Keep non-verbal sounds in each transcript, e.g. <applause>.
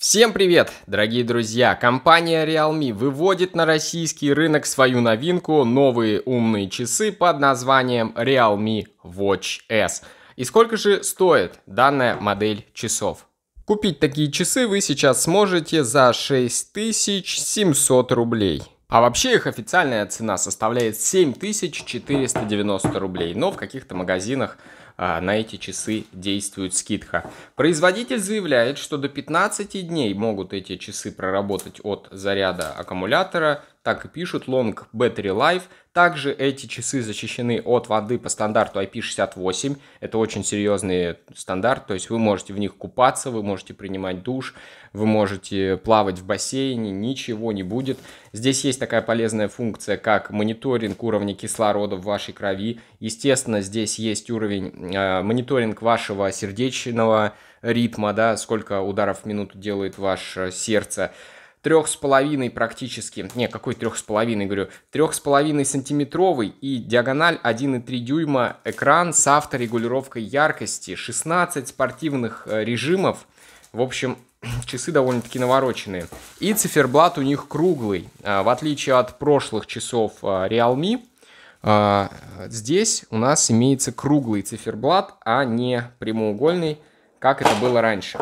Всем привет, дорогие друзья! Компания Realme выводит на российский рынок свою новинку новые умные часы под названием Realme Watch S. И сколько же стоит данная модель часов? Купить такие часы вы сейчас сможете за 6700 рублей. А вообще их официальная цена составляет 7490 рублей, но в каких-то магазинах а, на эти часы действует скидка. Производитель заявляет, что до 15 дней могут эти часы проработать от заряда аккумулятора так и пишут, Long Battery Life. Также эти часы защищены от воды по стандарту IP68. Это очень серьезный стандарт, то есть вы можете в них купаться, вы можете принимать душ, вы можете плавать в бассейне, ничего не будет. Здесь есть такая полезная функция, как мониторинг уровня кислорода в вашей крови. Естественно, здесь есть уровень, э, мониторинг вашего сердечного ритма, да, сколько ударов в минуту делает ваше сердце трех с половиной практически, не, какой трех с половиной, говорю, трех с половиной сантиметровый и диагональ 1,3 дюйма экран с авторегулировкой яркости, 16 спортивных э, режимов, в общем, <clears throat> часы довольно-таки навороченные. И циферблат у них круглый, а, в отличие от прошлых часов а, Realme, а, здесь у нас имеется круглый циферблат, а не прямоугольный, как это было раньше.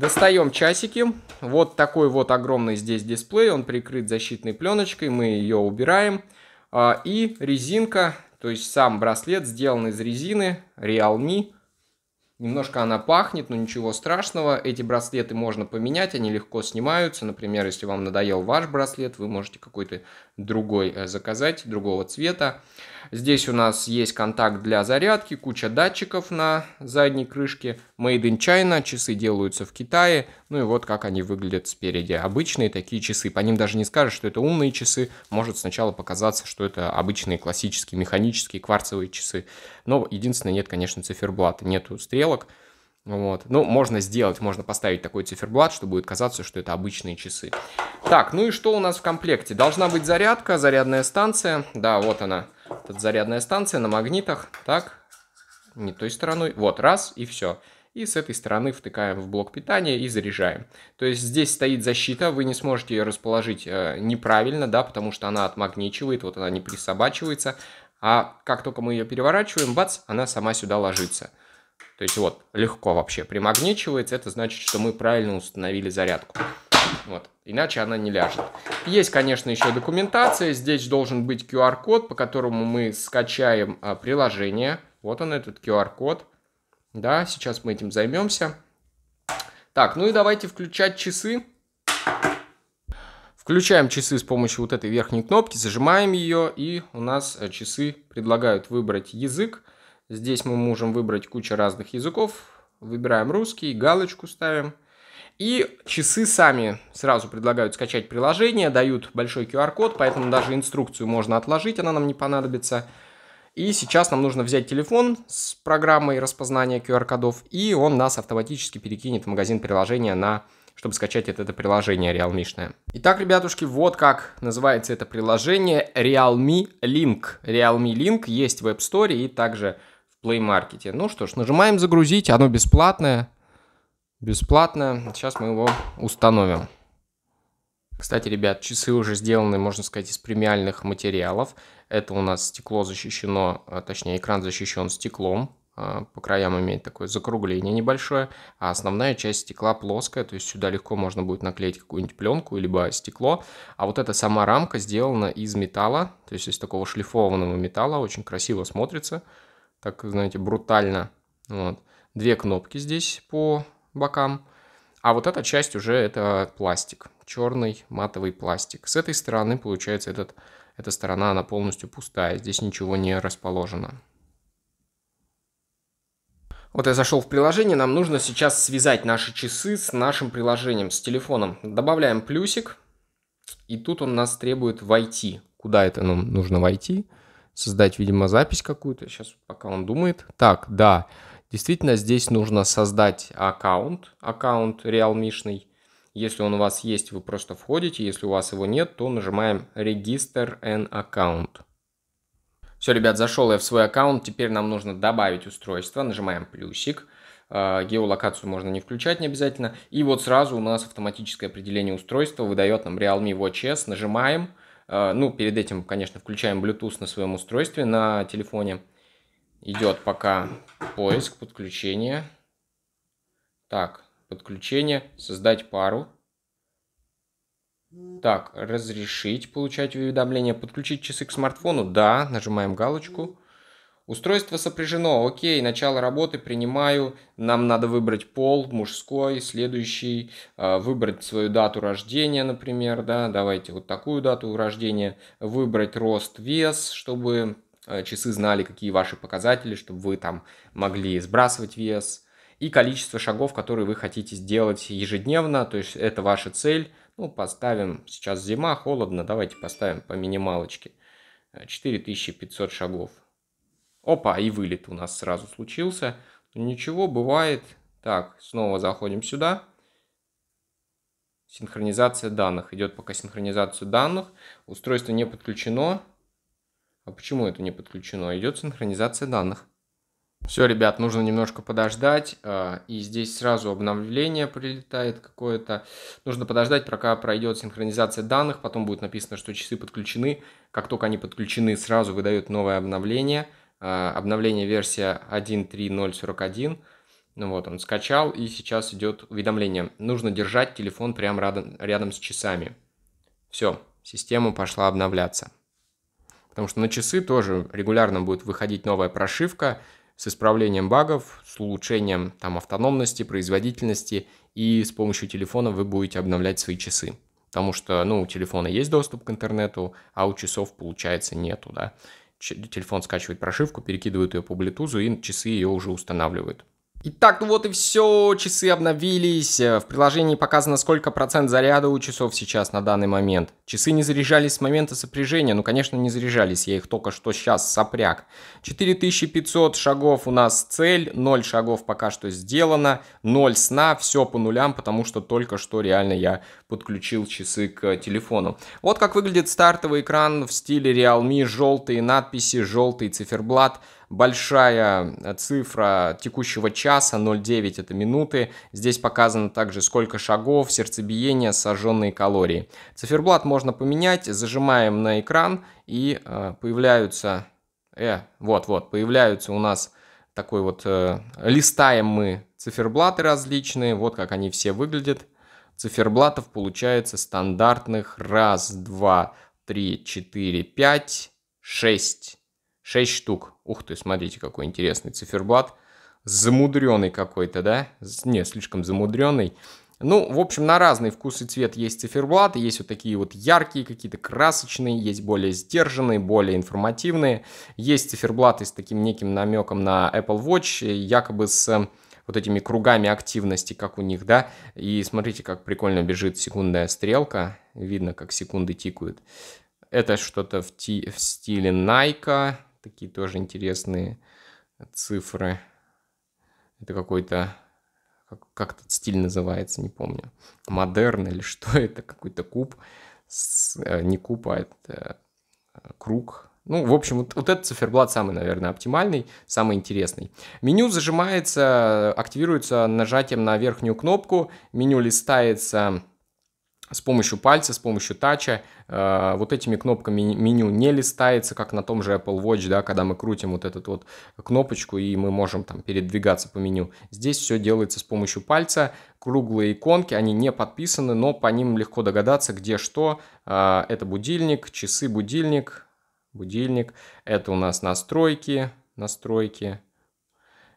Достаем часики. Вот такой вот огромный здесь дисплей. Он прикрыт защитной пленочкой. Мы ее убираем. А, и резинка, то есть сам браслет сделан из резины Realme Немножко она пахнет, но ничего страшного. Эти браслеты можно поменять, они легко снимаются. Например, если вам надоел ваш браслет, вы можете какой-то другой э, заказать, другого цвета. Здесь у нас есть контакт для зарядки, куча датчиков на задней крышке. Made in China, часы делаются в Китае. Ну и вот как они выглядят спереди. Обычные такие часы, по ним даже не скажешь, что это умные часы. Может сначала показаться, что это обычные классические механические кварцевые часы. Но единственное, нет, конечно, циферблата, нету стрел стрелок. Вот. Ну, можно сделать, можно поставить такой циферблат, что будет казаться, что это обычные часы. Так, ну и что у нас в комплекте? Должна быть зарядка, зарядная станция. Да, вот она, Тут зарядная станция на магнитах. Так, не той стороной. Вот, раз, и все. И с этой стороны втыкаем в блок питания и заряжаем. То есть здесь стоит защита, вы не сможете ее расположить э, неправильно, да, потому что она отмагничивает, вот она не присобачивается. А как только мы ее переворачиваем, бац, она сама сюда ложится. То есть вот, легко вообще примагничивается, это значит, что мы правильно установили зарядку. Вот, иначе она не ляжет. Есть, конечно, еще документация. Здесь должен быть QR-код, по которому мы скачаем а, приложение. Вот он, этот QR-код. Да, сейчас мы этим займемся. Так, ну и давайте включать часы. Включаем часы с помощью вот этой верхней кнопки, зажимаем ее, и у нас э, часы предлагают выбрать язык. Здесь мы можем выбрать кучу разных языков. Выбираем русский, галочку ставим. И часы сами сразу предлагают скачать приложение, дают большой QR-код, поэтому даже инструкцию можно отложить, она нам не понадобится. И сейчас нам нужно взять телефон с программой распознания QR-кодов, и он нас автоматически перекинет в магазин приложения на чтобы скачать это, это приложение Realme. Итак, ребятушки, вот как называется это приложение Realme Link. Realme Link есть в App Store и также в Play Market. Ну что ж, нажимаем загрузить, оно бесплатное. бесплатное. Сейчас мы его установим. Кстати, ребят, часы уже сделаны, можно сказать, из премиальных материалов. Это у нас стекло защищено, а, точнее экран защищен стеклом. А, по краям имеет такое закругление небольшое, а основная часть стекла плоская, то есть сюда легко можно будет наклеить какую-нибудь пленку, либо стекло. А вот эта сама рамка сделана из металла, то есть из такого шлифованного металла, очень красиво смотрится так, знаете, брутально. Вот. Две кнопки здесь по бокам. А вот эта часть уже это пластик, черный матовый пластик. С этой стороны, получается, этот, эта сторона, она полностью пустая, здесь ничего не расположено. Вот я зашел в приложение, нам нужно сейчас связать наши часы с нашим приложением, с телефоном. Добавляем плюсик, и тут он нас требует войти. Куда это нам нужно войти? Войти создать, видимо, запись какую-то. Сейчас пока он думает. Так, да, действительно здесь нужно создать аккаунт, аккаунт реалмишный. Если он у вас есть, вы просто входите. Если у вас его нет, то нажимаем «Register an account». Все, ребят, зашел я в свой аккаунт. Теперь нам нужно добавить устройство. Нажимаем плюсик. Э, геолокацию можно не включать не обязательно. И вот сразу у нас автоматическое определение устройства выдает нам Realme Watch S. Нажимаем – а, ну, перед этим, конечно, включаем Bluetooth на своем устройстве, на телефоне. Идет пока поиск, подключение. Так, подключение, создать пару. Так, разрешить получать уведомления, подключить часы к смартфону, да, нажимаем галочку. Устройство сопряжено, окей, начало работы принимаю, нам надо выбрать пол, мужской, следующий, э, выбрать свою дату рождения, например, да, давайте вот такую дату рождения, выбрать рост, вес, чтобы э, часы знали, какие ваши показатели, чтобы вы там могли сбрасывать вес, и количество шагов, которые вы хотите сделать ежедневно, то есть это ваша цель. Ну, поставим, сейчас зима, холодно, давайте поставим по минималочке. 4500 э, шагов. Опа, и вылет у нас сразу случился. Ничего, бывает. Так, снова заходим сюда. Синхронизация данных. Идет пока синхронизация данных. Устройство не подключено. А почему это не подключено? Идет синхронизация данных. Все, ребят, нужно немножко подождать. А, и здесь сразу обновление прилетает какое-то. Нужно подождать, пока пройдет синхронизация данных. Потом будет написано, что часы подключены. Как только они подключены, сразу выдает новое обновление – а, обновление версия 1.3.0.41. Ну вот, он скачал, и сейчас идет уведомление. Нужно держать телефон прямо рядом, рядом с часами. Все, система пошла обновляться. Потому что на часы тоже регулярно будет выходить новая прошивка с исправлением багов, с улучшением там, автономности, производительности, и с помощью телефона вы будете обновлять свои часы. Потому что ну, у телефона есть доступ к интернету, а у часов, получается, нету. Да? телефон скачивает прошивку, перекидывает ее по Bluetooth, и часы ее уже устанавливают. Итак, ну вот и все, часы обновились, э, в приложении показано сколько процент заряда у часов сейчас на данный момент. Часы не заряжались с момента сопряжения, ну конечно не заряжались, я их только что сейчас сопряг. 4500 шагов у нас цель, 0 шагов пока что сделано, 0 сна, все по нулям, потому что только что реально я подключил часы к телефону. Вот как выглядит стартовый экран в стиле Realme, желтые надписи, желтый циферблат большая э, цифра текущего часа, 0,9 это минуты. Здесь показано также сколько шагов, сердцебиение, сожженные калории. Циферблат можно поменять, зажимаем на экран и э, появляются... Э, вот-вот, появляются у нас такой вот... Э, листаем мы циферблаты различные, вот как они все выглядят. Циферблатов получается стандартных раз, два, три, четыре, пять, шесть. 6 штук. Ух ты, смотрите, какой интересный циферблат. Замудренный какой-то, да? Не, слишком замудренный. Ну, в общем, на разный вкус и цвет есть циферблаты, есть вот такие вот яркие, какие-то красочные, есть более сдержанные, более информативные. Есть циферблаты с таким неким намеком на Apple Watch, якобы с э, вот этими кругами активности, как у них, да. И смотрите, как прикольно бежит секундная стрелка. Видно, как секунды тикают. Это что-то в, ти в стиле Nike, Такие тоже интересные цифры. Это какой-то как как этот стиль называется, не помню, модерн или <laughs> что это, какой-то куб, с, э, не куб, а это э, э, круг. Ну, в общем, вот, вот этот циферблат самый, наверное, оптимальный, самый интересный. Меню зажимается, активируется нажатием на верхнюю кнопку, меню листается с помощью пальца, с помощью тача. Э, вот этими кнопками меню не листается, как на том же Apple Watch, да, когда мы крутим вот эту вот кнопочку и мы можем там передвигаться по меню. Здесь все делается с помощью пальца. Круглые иконки, они не подписаны, но по ним легко догадаться, где что. Э, это будильник, часы будильник, будильник. Это у нас настройки, настройки.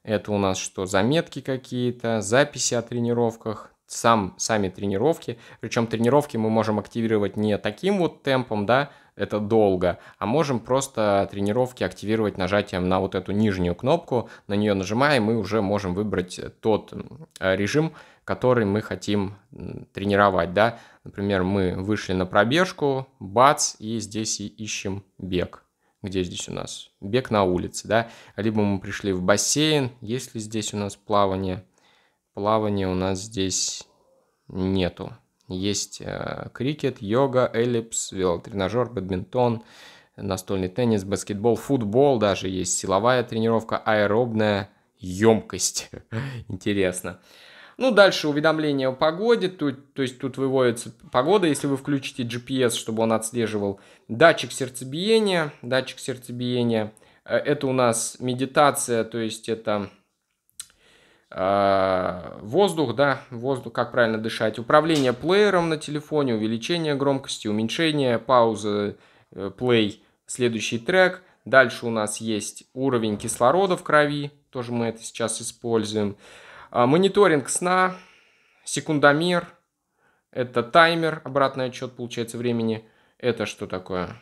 Это у нас что, заметки какие-то, записи о тренировках, сам, сами тренировки. Причем тренировки мы можем активировать не таким вот темпом, да, это долго, а можем просто тренировки активировать нажатием на вот эту нижнюю кнопку, на нее нажимаем и уже можем выбрать тот режим, который мы хотим тренировать, да. Например, мы вышли на пробежку, бац, и здесь и ищем бег. Где здесь у нас? Бег на улице, да. Либо мы пришли в бассейн, если здесь у нас плавание – плавания у нас здесь нету. Есть э, крикет, йога, эллипс, велотренажер, бадминтон, настольный теннис, баскетбол, футбол даже есть, силовая тренировка, аэробная емкость. <laughs> Интересно. Ну, дальше уведомления о погоде, тут, то есть тут выводится погода, если вы включите GPS, чтобы он отслеживал. Датчик сердцебиения, датчик сердцебиения, э, это у нас медитация, то есть это а, воздух, да, воздух, как правильно дышать, управление плеером на телефоне, увеличение громкости, уменьшение, пауза, плей, э, следующий трек. Дальше у нас есть уровень кислорода в крови, тоже мы это сейчас используем. А, мониторинг сна, секундомер, это таймер, обратный отчет, получается, времени. Это что такое?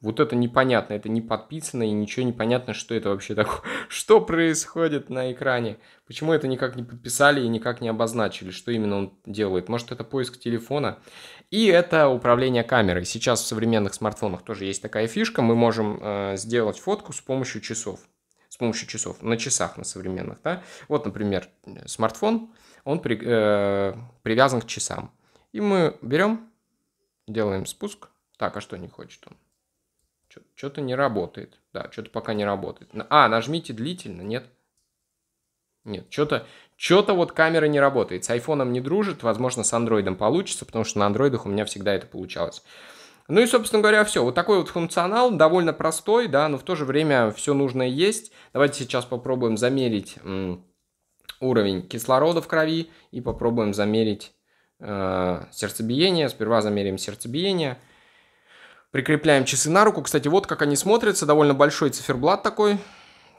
Вот это непонятно, это не подписано, и ничего не понятно, что это вообще такое, <laughs> что происходит на экране, почему это никак не подписали и никак не обозначили, что именно он делает. Может, это поиск телефона. И это управление камерой. Сейчас в современных смартфонах тоже есть такая фишка, мы можем э, сделать фотку с помощью часов с помощью часов, на часах на современных, да. Вот, например, смартфон, он при, э, привязан к часам. И мы берем, делаем спуск. Так, а что не хочет он? Что-то не работает. Да, что-то пока не работает. А, нажмите длительно, нет? Нет, что-то что-то вот камера не работает. С айфоном не дружит, возможно, с андроидом получится, потому что на андроидах у меня всегда это получалось. Ну и, собственно говоря, все. Вот такой вот функционал, довольно простой, да, но в то же время все нужное есть. Давайте сейчас попробуем замерить уровень кислорода в крови и попробуем замерить э, сердцебиение. Сперва замерим сердцебиение – Прикрепляем часы на руку. Кстати, вот как они смотрятся. Довольно большой циферблат такой.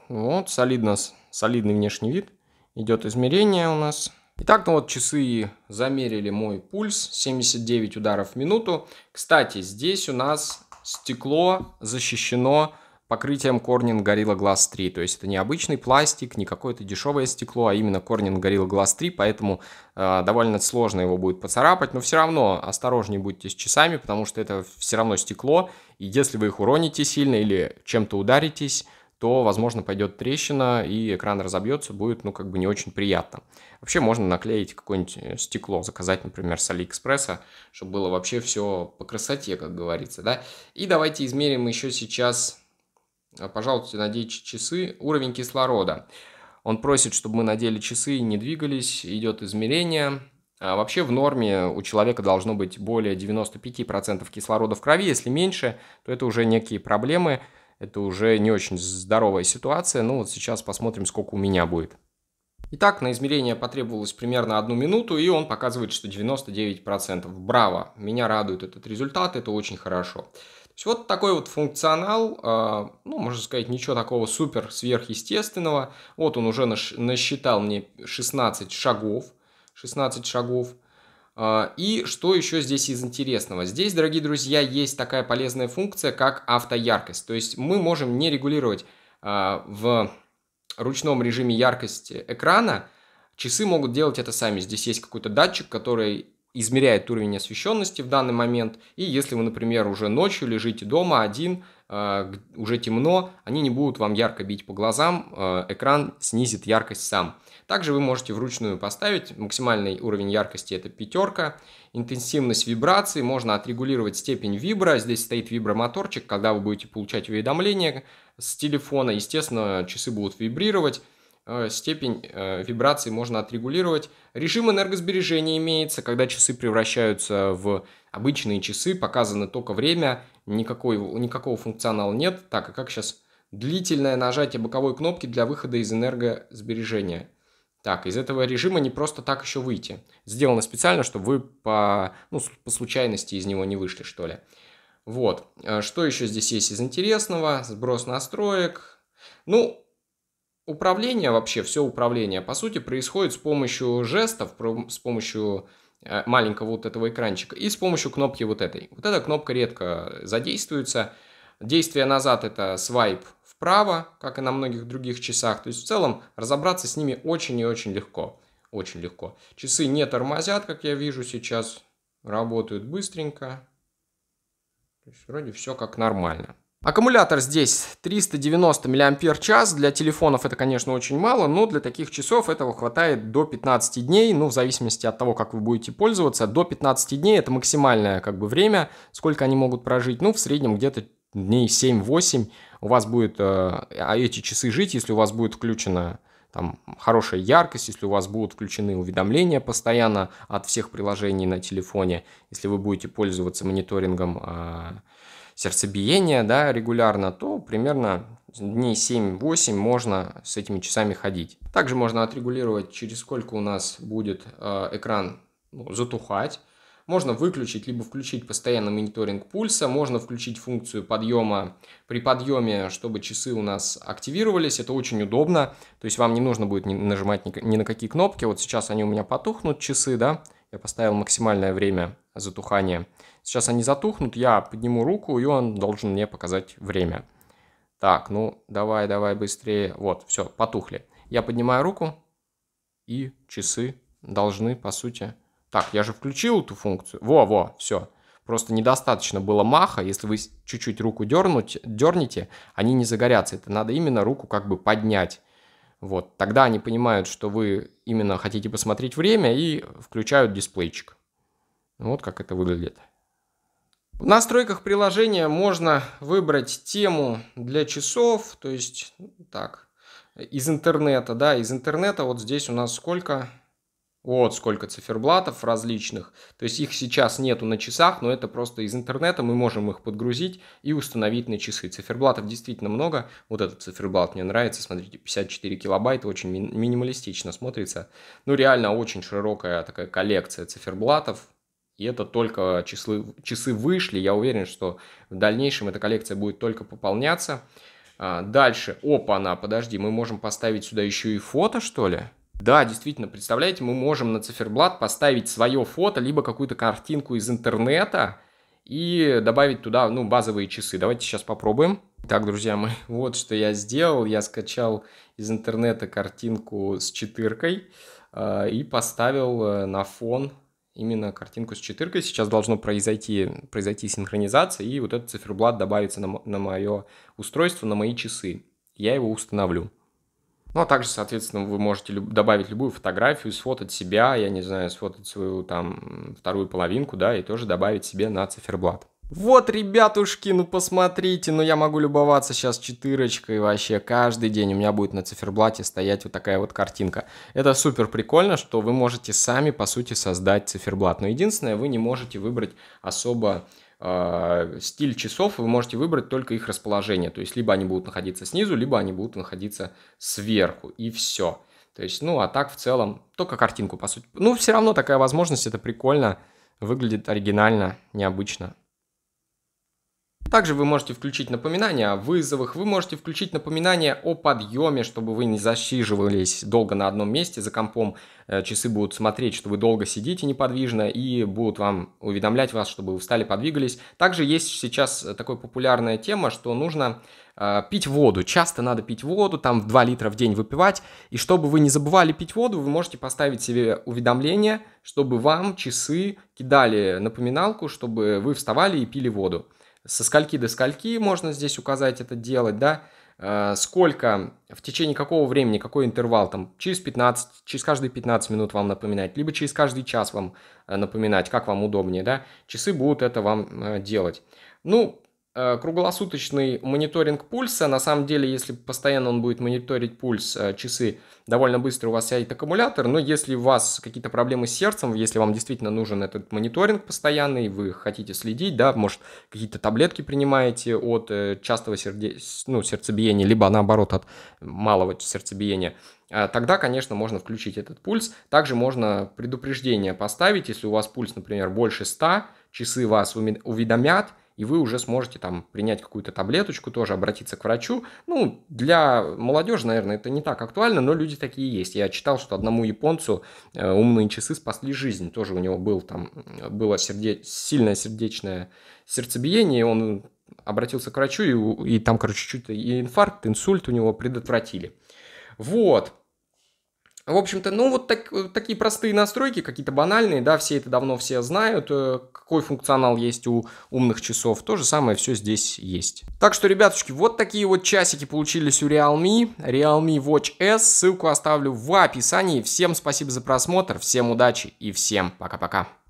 Вот, солидно, солидный внешний вид. Идет измерение у нас. Итак, ну вот часы замерили мой пульс. 79 ударов в минуту. Кстати, здесь у нас стекло защищено покрытием Corning Gorilla Glass 3. То есть это не обычный пластик, не какое-то дешевое стекло, а именно Corning Gorilla Glass 3, поэтому э, довольно сложно его будет поцарапать, но все равно осторожнее будьте с часами, потому что это все равно стекло, и если вы их уроните сильно или чем-то ударитесь, то, возможно, пойдет трещина, и экран разобьется, будет, ну, как бы не очень приятно. Вообще можно наклеить какое-нибудь э, стекло, заказать, например, с Алиэкспресса, чтобы было вообще все по красоте, как говорится, да. И давайте измерим еще сейчас Э, пожалуйста, надеть часы, уровень кислорода. Он просит, чтобы мы надели часы и не двигались, идет измерение. А вообще в норме у человека должно быть более 95% кислорода в крови, если меньше, то это уже некие проблемы, это уже не очень здоровая ситуация. Ну вот сейчас посмотрим, сколько у меня будет. Итак, на измерение потребовалось примерно одну минуту, и он показывает, что 99%. Браво! Меня радует этот результат, это очень хорошо. То есть вот такой вот функционал, а, ну, можно сказать, ничего такого супер сверхъестественного. Вот он уже насчитал мне 16 шагов, 16 шагов. А, и что еще здесь из интересного? Здесь, дорогие друзья, есть такая полезная функция, как автояркость. То есть мы можем не регулировать а, в ручном режиме яркость экрана. Часы могут делать это сами. Здесь есть какой-то датчик, который измеряет уровень освещенности в данный момент. И если вы, например, уже ночью лежите дома один, э, уже темно, они не будут вам ярко бить по глазам, э, экран снизит яркость сам. Также вы можете вручную поставить, максимальный уровень яркости это пятерка, интенсивность вибрации, можно отрегулировать степень вибра, здесь стоит вибромоторчик, когда вы будете получать уведомления с телефона, естественно, часы будут вибрировать, Э, степень э, вибрации можно отрегулировать. Режим энергосбережения имеется, когда часы превращаются в обычные часы, показано только время, никакой, никакого функционала нет. Так, а как сейчас? Длительное нажатие боковой кнопки для выхода из энергосбережения. Так, из этого режима не просто так еще выйти. Сделано специально, чтобы вы по, ну, по случайности из него не вышли, что ли. Вот. Э, что еще здесь есть из интересного? Сброс настроек. Ну, управление вообще, все управление, по сути, происходит с помощью жестов, с помощью э, маленького вот этого экранчика и с помощью кнопки вот этой. Вот эта кнопка редко задействуется. Действие назад это свайп вправо, как и на многих других часах. То есть в целом разобраться с ними очень и очень легко. Очень легко. Часы не тормозят, как я вижу сейчас. Работают быстренько. То есть вроде все как нормально. Аккумулятор здесь 390 мАч, для телефонов это, конечно, очень мало, но для таких часов этого хватает до 15 дней, ну, в зависимости от того, как вы будете пользоваться, до 15 дней это максимальное, как бы, время, сколько они могут прожить, ну, в среднем где-то дней 7-8 у вас будет э, а эти часы жить, если у вас будет включена там хорошая яркость, если у вас будут включены уведомления постоянно от всех приложений на телефоне, если вы будете пользоваться мониторингом э, сердцебиение да, регулярно, то примерно дней 7-8 можно с этими часами ходить. Также можно отрегулировать, через сколько у нас будет э, экран ну, затухать. Можно выключить, либо включить постоянный мониторинг пульса, можно включить функцию подъема при подъеме, чтобы часы у нас активировались. Это очень удобно, то есть вам не нужно будет нажимать ни на какие кнопки. Вот сейчас они у меня потухнут, часы, да, я поставил максимальное время затухания. Сейчас они затухнут, я подниму руку, и он должен мне показать время. Так, ну давай, давай быстрее. Вот, все, потухли. Я поднимаю руку, и часы должны, по сути... Так, я же включил эту функцию. Во-во, все. Просто недостаточно было маха, если вы чуть-чуть руку дернуть, дернете, они не загорятся. Это надо именно руку как бы поднять. Вот, тогда они понимают, что вы именно хотите посмотреть время и включают дисплейчик. Вот как это выглядит. В настройках приложения можно выбрать тему для часов, то есть ну, так, из интернета, да, из интернета вот здесь у нас сколько, вот сколько циферблатов различных, то есть их сейчас нету на часах, но это просто из интернета мы можем их подгрузить и установить на часы. Циферблатов действительно много, вот этот циферблат мне нравится, смотрите, 54 килобайта, очень минималистично смотрится, ну реально очень широкая такая коллекция циферблатов, и это только числы, часы вышли. Я уверен, что в дальнейшем эта коллекция будет только пополняться. А, дальше. Опа-на, подожди, мы можем поставить сюда еще и фото, что ли? Да, действительно, представляете, мы можем на циферблат поставить свое фото, либо какую-то картинку из интернета и добавить туда, ну, базовые часы. Давайте сейчас попробуем. Так, друзья мои, <laughs> вот что я сделал. Я скачал из интернета картинку с четыркой э, и поставил э, на фон именно картинку с четыркой. Сейчас должно произойти, произойти синхронизация, и вот этот циферблат добавится на, на мое устройство, на мои часы. Я его установлю. Ну, а также, соответственно, вы можете люб- добавить любую фотографию, сфотать себя, я не знаю, сфотать свою там вторую половинку, да, и тоже добавить себе на циферблат. Вот, ребятушки, ну посмотрите, ну я могу любоваться сейчас четырочкой вообще каждый день. У меня будет на циферблате стоять вот такая вот картинка. Это супер прикольно, что вы можете сами, по сути, создать циферблат. Но единственное, вы не можете выбрать особо э, стиль часов, вы можете выбрать только их расположение. То есть, либо они будут находиться снизу, либо они будут находиться сверху, и все. То есть, ну, а так в целом, только картинку, по сути. Ну, все равно такая возможность, это прикольно, выглядит оригинально, необычно. Также вы можете включить напоминания о вызовах, вы можете включить напоминания о подъеме, чтобы вы не засиживались долго на одном месте за компом. Э, часы будут смотреть, что вы долго сидите неподвижно и будут вам уведомлять вас, чтобы вы встали, подвигались. Также есть сейчас такая популярная тема, что нужно э, пить воду. Часто надо пить воду, там 2 литра в день выпивать. И чтобы вы не забывали пить воду, вы можете поставить себе уведомление, чтобы вам часы кидали напоминалку, чтобы вы вставали и пили воду со скольки до скольки можно здесь указать это делать, да, э, сколько, в течение какого времени, какой интервал, там, через 15, через каждые 15 минут вам напоминать, либо через каждый час вам э, напоминать, как вам удобнее, да, часы будут это вам э, делать. Ну, Э, круглосуточный мониторинг пульса. На самом деле, если постоянно он будет мониторить пульс, э, часы, довольно быстро у вас сядет аккумулятор. Но если у вас какие-то проблемы с сердцем, если вам действительно нужен этот мониторинг постоянный, вы хотите следить, да, может, какие-то таблетки принимаете от э, частого серде... ну, сердцебиения, либо наоборот от малого сердцебиения, тогда, конечно, можно включить этот пульс. Также можно предупреждение поставить, если у вас пульс, например, больше 100, часы вас уведомят – и вы уже сможете там принять какую-то таблеточку, тоже обратиться к врачу. Ну, для молодежи, наверное, это не так актуально, но люди такие есть. Я читал, что одному японцу э, умные часы спасли жизнь. Тоже у него был там, было серде... сильное сердечное сердцебиение, он обратился к врачу, и, и там, короче, чуть-чуть инфаркт, инсульт у него предотвратили. Вот. В общем-то, ну вот так, э, такие простые настройки, какие-то банальные, да, все это давно все знают, э, какой функционал есть у умных часов, то же самое все здесь есть. Так что, ребятушки, вот такие вот часики получились у Realme, Realme Watch S, ссылку оставлю в описании. Всем спасибо за просмотр, всем удачи и всем пока-пока.